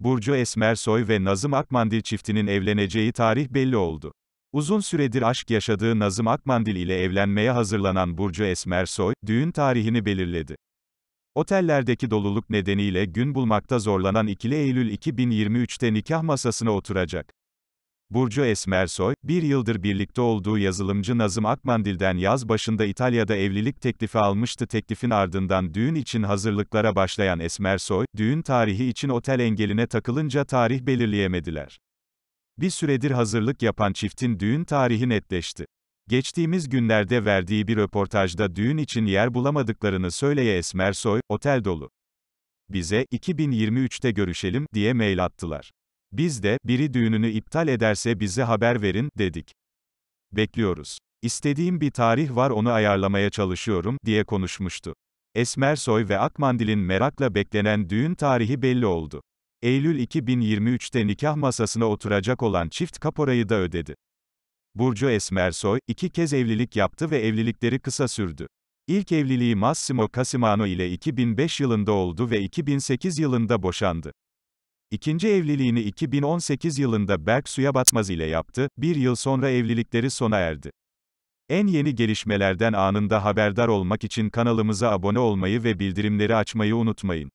Burcu Esmersoy ve Nazım Akmandil çiftinin evleneceği tarih belli oldu. Uzun süredir aşk yaşadığı Nazım Akmandil ile evlenmeye hazırlanan Burcu Esmersoy, düğün tarihini belirledi. Otellerdeki doluluk nedeniyle gün bulmakta zorlanan ikili Eylül 2023'te nikah masasına oturacak. Burcu Esmersoy, bir yıldır birlikte olduğu yazılımcı Nazım Akmandil'den yaz başında İtalya'da evlilik teklifi almıştı. Teklifin ardından düğün için hazırlıklara başlayan Esmersoy, düğün tarihi için otel engeline takılınca tarih belirleyemediler. Bir süredir hazırlık yapan çiftin düğün tarihi netleşti. Geçtiğimiz günlerde verdiği bir röportajda düğün için yer bulamadıklarını söyleye Esmersoy, otel dolu. Bize, 2023'te görüşelim, diye mail attılar. Biz de, biri düğününü iptal ederse bize haber verin, dedik. Bekliyoruz. İstediğim bir tarih var onu ayarlamaya çalışıyorum, diye konuşmuştu. Esmer Esmersoy ve Akmandil'in merakla beklenen düğün tarihi belli oldu. Eylül 2023'te nikah masasına oturacak olan çift kaporayı da ödedi. Burcu Esmer Esmersoy, iki kez evlilik yaptı ve evlilikleri kısa sürdü. İlk evliliği Massimo Casimano ile 2005 yılında oldu ve 2008 yılında boşandı. İkinci evliliğini 2018 yılında Berk Suya Batmaz ile yaptı, bir yıl sonra evlilikleri sona erdi. En yeni gelişmelerden anında haberdar olmak için kanalımıza abone olmayı ve bildirimleri açmayı unutmayın.